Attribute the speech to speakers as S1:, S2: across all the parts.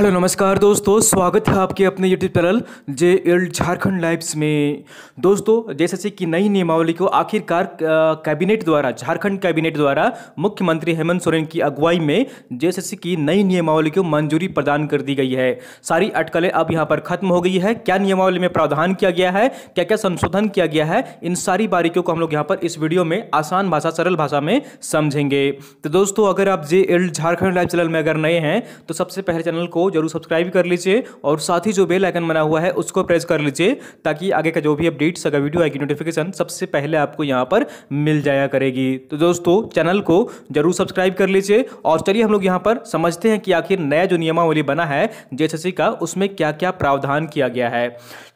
S1: hello नमस्कार दोस्तों स्वागत है आपके अपने YouTube channel J L Jharkhand lives में दोस्तों जैसे से कि नई नियमावली को आखिरकार कैबिनेट द्वारा झारखंड कैबिनेट द्वारा मुख्यमंत्री हेमंत सोरेन की अगुवाई में जैसे की नई नियमावली को मंजूरी प्रदान कर दी गई है सारी अटकलें अब यहाँ पर खत्म हो गई है क्या नियमावली में प्रावधान किया गया है क्या क्या संशोधन किया गया है इन सारी बारीकियों को हम लोग यहाँ पर इस वीडियो में आसान भाषा सरल भाषा में समझेंगे तो दोस्तों अगर आप J L Jharkhand live channel में अगर नए हैं तो सबसे पहले चैनल को जरूर सब्सक्राइब कर लीजिए और साथ ही जो बेल आइकन बना हुआ है उसको प्रेस कर लीजिए ताकि आगे का जो भी अपडेट्स अगर वीडियो आएगी नोटिफिकेशन सबसे पहले आपको यहाँ पर मिल जाया करेगी तो दोस्तों चैनल को जरूर सब्सक्राइब कर लीजिए और चलिए हम लोग यहाँ पर समझते हैं कि आखिर नया जो नियमावली बना है जे का उसमें क्या क्या प्रावधान किया गया है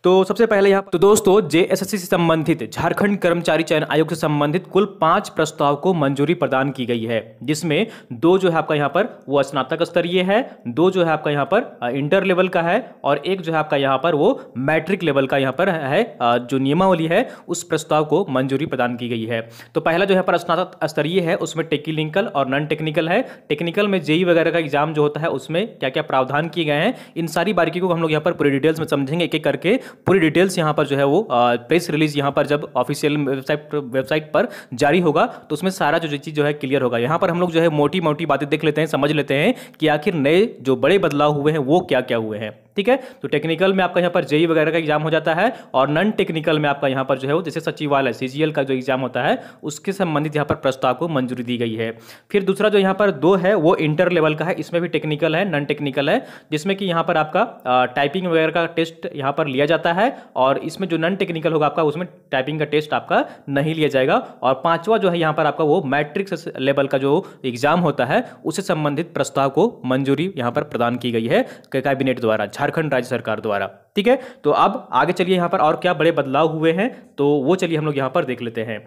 S1: तो सबसे पहले यहाँ तो दोस्तों जे से संबंधित झारखंड कर्मचारी चयन आयोग से संबंधित कुल पांच प्रस्ताव को मंजूरी प्रदान की गई है जिसमें दो जो है आपका यहाँ पर वो स्नातक स्तरीय है दो जो है आपका यहाँ यहाँ पर इंटर लेवल का है और एक जो है आपका यहाँ पर वो मैट्रिक लेवल का यहाँ पर है जो नियमावली है उस प्रस्ताव को मंजूरी प्रदान की गई है तो पहला जो है पर स्नातक स्तरीय है उसमें टेक्निकल और नॉन टेक्निकल है टेक्निकल में जेई वगैरह का एग्जाम जो होता है उसमें क्या क्या प्रावधान किए गए हैं इन सारी बारीकी को हम लोग यहाँ पर पूरी डिटेल्स में समझेंगे एक एक करके पूरी डिटेल्स यहाँ पर जो है वो प्रेस रिलीज यहाँ पर जब ऑफिशियल वेबसाइट वेबसाइट पर जारी होगा तो उसमें सारा जो चीज़ जो है क्लियर होगा यहाँ पर हम लोग जो है मोटी मोटी बातें देख लेते हैं समझ लेते हैं कि आखिर नए जो बड़े बदलाव हुए हैं वो क्या क्या हुए हैं ठीक है तो टेक्निकल में आपका यहाँ पर जेई e वगैरह का एग्जाम हो जाता है और नॉन टेक्निकल में आपका यहाँ पर जो है जैसे सचिवालय सीजीएल का जो एग्जाम होता है उसके संबंधित यहाँ पर प्रस्ताव को मंजूरी दी गई है फिर दूसरा जो यहाँ पर दो है वो इंटर लेवल का है इसमें भी टेक्निकल है नॉन टेक्निकल है जिसमें कि यहाँ पर आपका टाइपिंग वगैरह का टेस्ट यहाँ पर लिया जाता है और इसमें जो नॉन टेक्निकल होगा आपका उसमें टाइपिंग का टेस्ट आपका नहीं लिया जाएगा और पांचवा जो है यहाँ पर आपका वो मैट्रिक्स लेवल का जो एग्जाम होता है उससे संबंधित प्रस्ताव को मंजूरी यहाँ पर प्रदान की गई है कैबिनेट द्वारा झारखंड राज्य सरकार द्वारा ठीक है तो अब आगे चलिए यहाँ पर और क्या बड़े बदलाव हुए हैं तो वो चलिए हम लोग यहाँ पर देख लेते हैं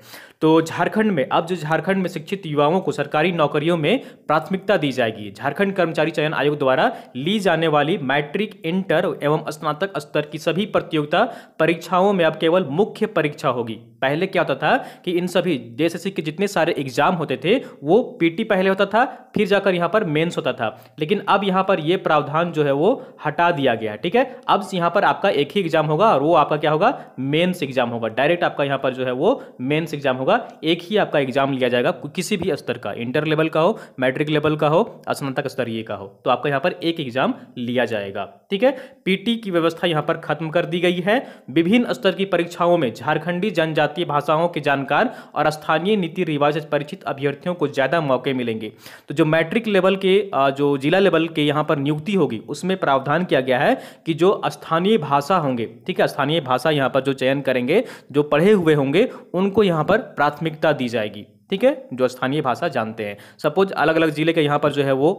S1: तो झारखंड में अब जो झारखंड में शिक्षित युवाओं को सरकारी नौकरियों में प्राथमिकता दी जाएगी झारखंड कर्मचारी चयन आयोग द्वारा ली जाने वाली मैट्रिक इंटर एवं स्नातक स्तर की सभी प्रतियोगिता परीक्षाओं में अब केवल मुख्य परीक्षा होगी पहले क्या होता था कि इन सभी जेएसएससी के जितने सारे एग्जाम होते थे वो पीटी पहले होता था फिर जाकर यहाँ पर मेन्स होता था लेकिन अब यहाँ पर यह प्रावधान जो है वो हटा दिया गया ठीक है अब यहाँ पर आपका एक ही एग्जाम होगा और वो आपका क्या होगा मेन्स एग्जाम होगा डायरेक्ट आपका यहाँ पर जो है वो मेन्स एग्जाम होगा एक ही आपका एग्जाम लिया जाएगा किसी भी स्तर का इंटर लेवल का हो मैट्रिक लेवल का हो स्नातक स्तरीय का हो तो आपका यहाँ पर एक एग्जाम लिया जाएगा ठीक है पीटी की व्यवस्था यहाँ पर खत्म कर दी गई है विभिन्न स्तर की परीक्षाओं में झारखंडी जनजातीय भाषाओं के जानकार और स्थानीय नीति रिवाज परिचित अभ्यर्थियों को ज्यादा मौके मिलेंगे तो जो मैट्रिक लेवल के जो जिला लेवल के यहाँ पर नियुक्ति होगी उसमें प्रावधान किया गया है कि जो स्थानीय स्थानीय भाषा होंगे ठीक है स्थानीय भाषा यहाँ पर जो चयन करेंगे जो पढ़े हुए होंगे उनको यहाँ पर प्राथमिकता दी जाएगी ठीक है जो स्थानीय भाषा जानते हैं सपोज अलग अलग जिले के यहाँ पर जो है वो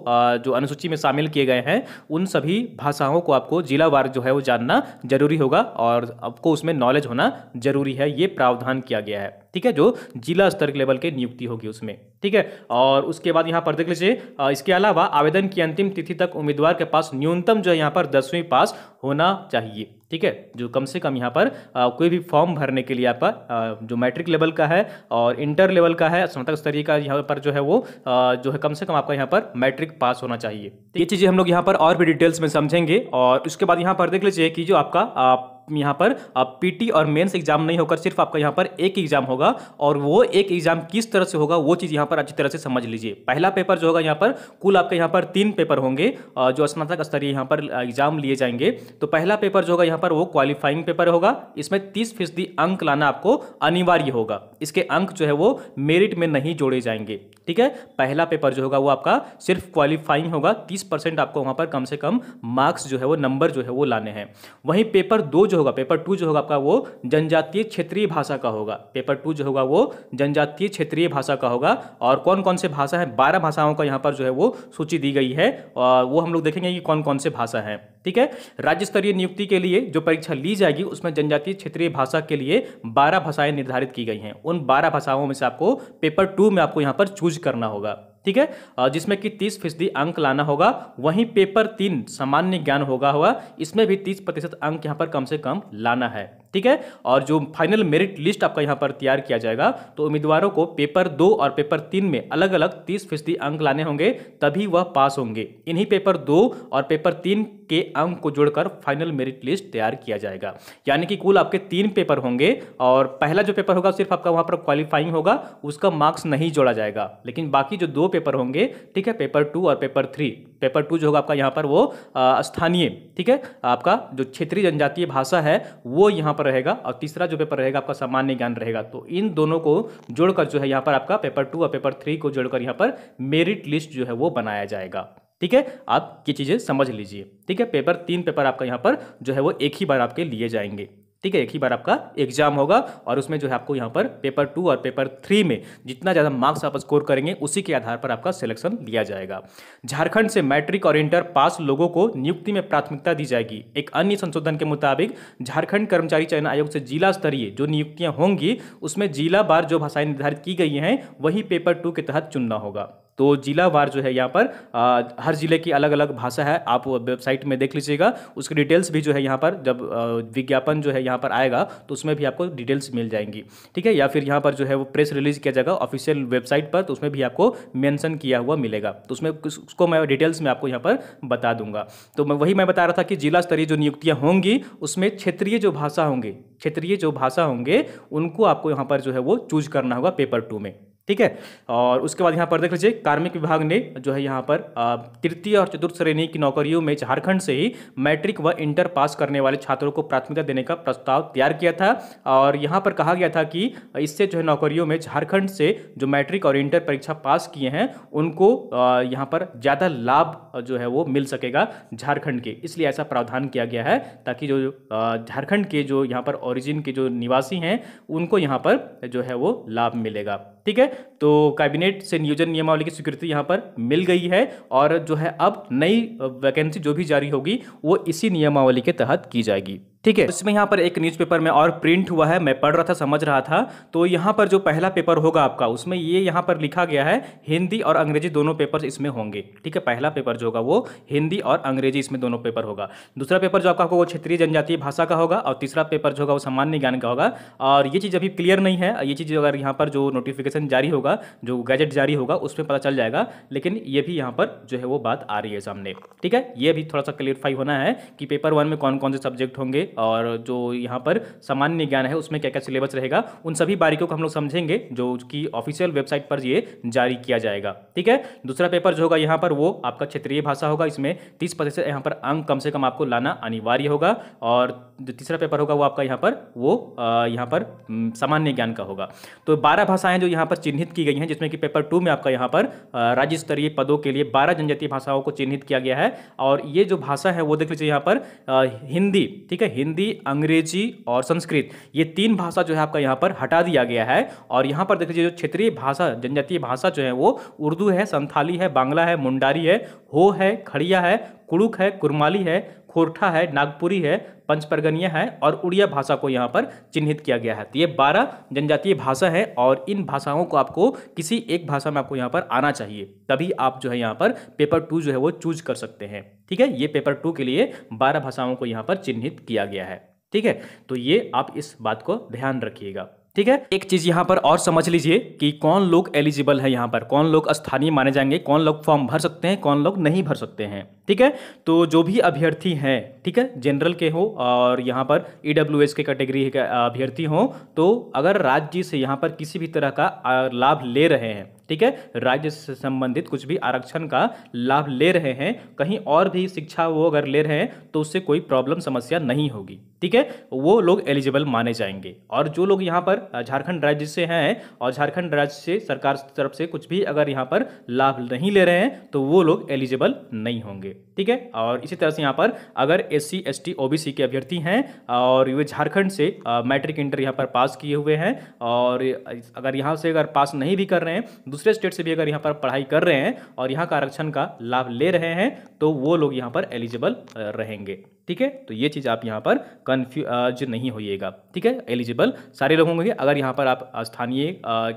S1: जो अनुसूची में शामिल किए गए हैं उन सभी भाषाओं को आपको जिला वार जो है वो जानना जरूरी होगा और आपको उसमें नॉलेज होना जरूरी है ये प्रावधान किया गया है ठीक है जो जिला स्तर के लेवल के नियुक्ति होगी उसमें ठीक है और उसके बाद यहाँ पर देख लीजिए इसके अलावा आवेदन की अंतिम तिथि तक उम्मीदवार के पास न्यूनतम जो है यहाँ पर दसवीं पास होना चाहिए ठीक है जो कम से कम यहाँ पर आ, कोई भी फॉर्म भरने के लिए आपका जो मैट्रिक लेवल का है और इंटर लेवल का है स्नातक स्तरीय का यहाँ पर जो है वो आ, जो है कम से कम आपका यहाँ पर मैट्रिक पास होना चाहिए ये चीज़ें हम लोग यहाँ पर और भी डिटेल्स में समझेंगे और उसके बाद यहाँ पर देख लीजिए कि जो आपका यहाँ पर पीटी और मेंस एग्जाम नहीं होकर सिर्फ आपका यहाँ पर एक एग्जाम होगा और वो एक एग्जाम किस तरह से होगा वो चीज़ यहाँ पर अच्छी तरह से समझ लीजिए पहला पेपर जो होगा यहाँ पर कुल आपके यहाँ पर तीन पेपर होंगे जो स्नातक स्तरीय यहाँ पर एग्जाम लिए जाएंगे तो पहला पेपर जो होगा यहाँ पर वो क्वालिफाइंग पेपर होगा इसमें तीस अंक लाना आपको अनिवार्य होगा इसके अंक जो है वो मेरिट में नहीं जोड़े जाएंगे ठीक है पहला पेपर जो होगा वो आपका सिर्फ क्वालिफाइंग होगा तीस आपको वहाँ पर कम से कम मार्क्स जो है वो नंबर जो है वो लाने हैं वहीं पेपर दो जो होगा पेपर टू जो होगा आपका वो जनजातीय क्षेत्रीय भाषा का होगा पेपर टू जो होगा वो जनजातीय क्षेत्रीय भाषा का होगा और कौन कौन से भाषा है बारह भाषाओं का यहाँ पर जो है वो सूची दी गई है और वो हम लोग देखेंगे कि कौन कौन से भाषा है ठीक है राज्य स्तरीय नियुक्ति के लिए जो परीक्षा ली जाएगी उसमें जनजातीय क्षेत्रीय भाषा के लिए बारह भाषाएं निर्धारित की गई हैं उन बारह भाषाओं में से आपको पेपर टू में आपको यहाँ पर चूज करना होगा ठीक है जिसमें कि तीस फीसदी अंक लाना होगा वहीं पेपर तीन सामान्य ज्ञान होगा हुआ इसमें भी तीस प्रतिशत अंक यहाँ पर कम से कम लाना है ठीक है और जो फाइनल मेरिट लिस्ट आपका यहाँ पर तैयार किया जाएगा तो उम्मीदवारों को पेपर दो और पेपर तीन में अलग अलग तीस फीसदी अंक लाने होंगे तभी वह पास होंगे इन्हीं पेपर दो और पेपर तीन के अंक को जोड़कर फाइनल मेरिट लिस्ट तैयार किया जाएगा यानी कि कुल आपके तीन पेपर होंगे और पहला जो पेपर होगा सिर्फ आपका वहाँ पर क्वालिफाइंग होगा उसका मार्क्स नहीं जोड़ा जाएगा लेकिन बाकी जो दो पेपर होंगे ठीक है पेपर टू और पेपर थ्री पेपर टू जो होगा आपका यहाँ पर वो स्थानीय ठीक है आपका जो क्षेत्रीय जनजातीय भाषा है वो यहाँ पर रहेगा और तीसरा जो पेपर रहेगा आपका सामान्य ज्ञान रहेगा तो इन दोनों को जोड़कर जो है यहाँ पर आपका पेपर टू और पेपर थ्री को जोड़कर यहाँ पर मेरिट लिस्ट जो है वो बनाया जाएगा ठीक है आप ये चीज़ें समझ लीजिए ठीक है पेपर तीन पेपर आपका यहाँ पर जो है वो एक ही बार आपके लिए जाएंगे ठीक है एक ही बार आपका एग्जाम होगा और उसमें जो है आपको यहाँ पर पेपर टू और पेपर थ्री में जितना ज़्यादा मार्क्स आप स्कोर करेंगे उसी के आधार पर आपका सिलेक्शन लिया जाएगा झारखंड से मैट्रिक और इंटर पास लोगों को नियुक्ति में प्राथमिकता दी जाएगी एक अन्य संशोधन के मुताबिक झारखंड कर्मचारी चयन आयोग से जिला स्तरीय जो नियुक्तियाँ होंगी उसमें जिला बार जो भाषाएं निर्धारित की गई हैं वही पेपर टू के तहत चुनना होगा तो जिलावार जो है यहाँ पर आ, हर जिले की अलग अलग भाषा है आप वेबसाइट में देख लीजिएगा उसकी डिटेल्स भी जो है यहाँ पर जब विज्ञापन जो है यहाँ पर आएगा तो उसमें भी आपको डिटेल्स मिल जाएंगी ठीक है या फिर यहाँ पर जो है वो प्रेस रिलीज किया जाएगा ऑफिशियल वेबसाइट पर तो उसमें भी आपको मैंसन किया हुआ मिलेगा तो उसमें उसको मैं डिटेल्स में आपको यहाँ पर बता दूंगा तो मैं वही मैं बता रहा था कि जिला स्तरीय जो नियुक्तियाँ होंगी उसमें क्षेत्रीय जो भाषा होंगे क्षेत्रीय जो भाषा होंगे उनको आपको यहाँ पर जो है वो चूज करना होगा पेपर टू में ठीक है और उसके बाद यहाँ पर देख लीजिए कार्मिक विभाग ने जो है यहाँ पर तृतीय और चतुर्थ श्रेणी की नौकरियों में झारखंड से ही मैट्रिक व इंटर पास करने वाले छात्रों को प्राथमिकता देने का प्रस्ताव तैयार किया था और यहाँ पर कहा गया था कि इससे जो है नौकरियों में झारखंड से जो मैट्रिक और इंटर परीक्षा पास किए हैं उनको यहाँ पर ज़्यादा लाभ जो है वो मिल सकेगा झारखंड के इसलिए ऐसा प्रावधान किया गया है ताकि जो झारखंड के जो यहाँ पर ओरिजिन के जो निवासी हैं उनको यहाँ पर जो है वो लाभ मिलेगा ठीक है तो कैबिनेट से नियोजन नियमावली की स्वीकृति यहाँ पर मिल गई है और जो है अब नई वैकेंसी जो भी जारी होगी वो इसी नियमावली के तहत की जाएगी ठीक है इसमें यहाँ पर एक न्यूज़पेपर में और प्रिंट हुआ है मैं पढ़ रहा था समझ रहा था तो यहाँ पर जो पहला पेपर होगा आपका उसमें ये यहाँ पर लिखा गया है हिंदी और अंग्रेजी दोनों पेपर इसमें होंगे ठीक है पहला पेपर जो होगा वो हिंदी और अंग्रेजी इसमें दोनों पेपर होगा दूसरा पेपर जो आपका वो क्षेत्रीय जनजातीय भाषा का होगा और तीसरा पेपर जो होगा वो सामान्य ज्ञान का होगा और ये चीज़ अभी क्लियर नहीं है ये चीज़ अगर यहाँ पर जो नोटिफिकेशन जारी होगा जो गैजेट जारी होगा उसमें पता चल जाएगा लेकिन ये भी यहाँ पर जो है वो बात आ रही है सामने ठीक है ये भी थोड़ा सा क्लियरफाई होना है कि पेपर वन में कौन कौन से सब्जेक्ट होंगे और जो यहाँ पर सामान्य ज्ञान है उसमें क्या क्या सिलेबस रहेगा उन सभी बारीकियों को हम लोग समझेंगे जो कि ऑफिशियल वेबसाइट पर ये जारी किया जाएगा ठीक है दूसरा पेपर जो होगा यहाँ पर वो आपका क्षेत्रीय भाषा होगा इसमें तीस प्रतिशत यहाँ पर अंक कम से कम आपको लाना अनिवार्य होगा और जो तीसरा पेपर होगा वो आपका यहाँ पर वो यहाँ पर सामान्य ज्ञान का होगा तो बारह भाषाएं जो यहाँ पर चिन्हित की गई हैं जिसमें कि पेपर टू में आपका यहाँ पर राज्य स्तरीय पदों के लिए बारह जनजातीय भाषाओं को चिन्हित किया गया है और ये जो भाषा है वो देख लीजिए यहाँ पर हिंदी ठीक है हिंदी अंग्रेजी और संस्कृत ये तीन भाषा जो है आपका यहाँ पर हटा दिया गया है और यहाँ पर देख लीजिए जो क्षेत्रीय भाषा जनजातीय भाषा जो है वो उर्दू है संथाली है बांग्ला है मुंडारी है हो है खड़िया है कुड़ुक है कुरमाली है खोरठा है नागपुरी है पंचपरगनिया है और उड़िया भाषा को यहाँ पर चिन्हित किया गया है तो ये बारह जनजातीय भाषा है और इन भाषाओं को आपको किसी एक भाषा में आपको यहाँ पर आना चाहिए तभी आप जो है यहाँ पर पेपर टू जो है वो चूज कर सकते हैं ठीक है ये पेपर टू के लिए बारह भाषाओं को यहाँ पर चिन्हित किया गया है ठीक है तो ये आप इस बात को ध्यान रखिएगा ठीक है एक चीज यहाँ पर और समझ लीजिए कि कौन लोग एलिजिबल है यहाँ पर कौन लोग स्थानीय माने जाएंगे कौन लोग फॉर्म भर सकते हैं कौन लोग नहीं भर सकते हैं ठीक है तो जो भी अभ्यर्थी हैं ठीक है जनरल के हो और यहाँ पर ईडब्ल्यू के कैटेगरी के अभ्यर्थी हो तो अगर राज्य से यहाँ पर किसी भी तरह का लाभ ले रहे हैं ठीक है राज्य से संबंधित कुछ भी आरक्षण का लाभ ले रहे हैं कहीं और भी शिक्षा वो अगर ले रहे हैं तो उससे कोई प्रॉब्लम समस्या नहीं होगी ठीक है वो लोग एलिजिबल माने जाएंगे और जो लोग यहाँ पर झारखंड राज्य से हैं और झारखंड राज्य से सरकार तरफ से कुछ भी अगर यहाँ पर लाभ नहीं ले रहे हैं तो वो लोग एलिजिबल नहीं होंगे ठीक है और इसी तरह से यहाँ पर अगर S C S T O B C के अभ्यर्थी हैं और वे झारखंड से मैट्रिक इंटर यहाँ पर पास किए हुए हैं और अगर यहाँ से अगर पास नहीं भी कर रहे हैं दूसरे स्टेट से भी अगर यहाँ पर पढ़ाई कर रहे हैं और यहाँ का आरक्षण का लाभ ले रहे हैं तो वो लोग यहाँ पर एलिजिबल रहेंगे ठीक है तो ये चीज़ आप यहाँ पर कन्फ्यूज नहीं होइएगा ठीक है एलिजिबल सारे लोग होंगे अगर यहाँ पर आप स्थानीय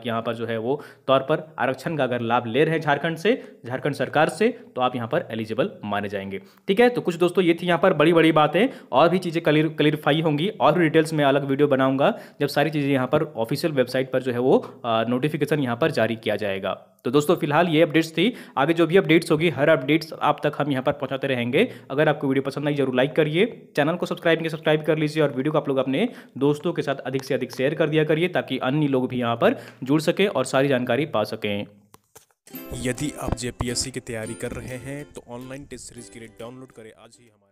S1: यहाँ पर जो है वो तौर पर आरक्षण का अगर लाभ ले रहे हैं झारखंड से झारखंड सरकार से तो आप यहाँ पर एलिजिबल माने जाएंगे ठीक है तो कुछ दोस्तों ये थी यहाँ पर बड़ी बड़ी बातें और भी चीज़ें क्लियर क्लियरफाई होंगी और भी डिटेल्स में अलग वीडियो बनाऊंगा जब सारी चीज़ें यहाँ पर ऑफिशियल वेबसाइट पर जो है वो नोटिफिकेशन यहाँ पर जारी किया जाएगा तो दोस्तों फिलहाल ये अपडेट्स थी आगे जो भी अपडेट्स होगी हर अपडेट्स आप तक हम यहाँ पर पहुँचाते रहेंगे अगर आपको वीडियो पसंद आई जरूर लाइक करिए चैनल को सब्सक्राइब नहीं सब्सक्राइब कर लीजिए और वीडियो को आप लोग अपने दोस्तों के साथ अधिक से अधिक शेयर कर दिया करिए ताकि अन्य लोग भी यहाँ पर जुड़ सकें और सारी जानकारी पा सकें यदि आप जेपीएससी की तैयारी कर रहे हैं तो ऑनलाइन टेस्ट सीरीज के लिए डाउनलोड करें आज ही हमारे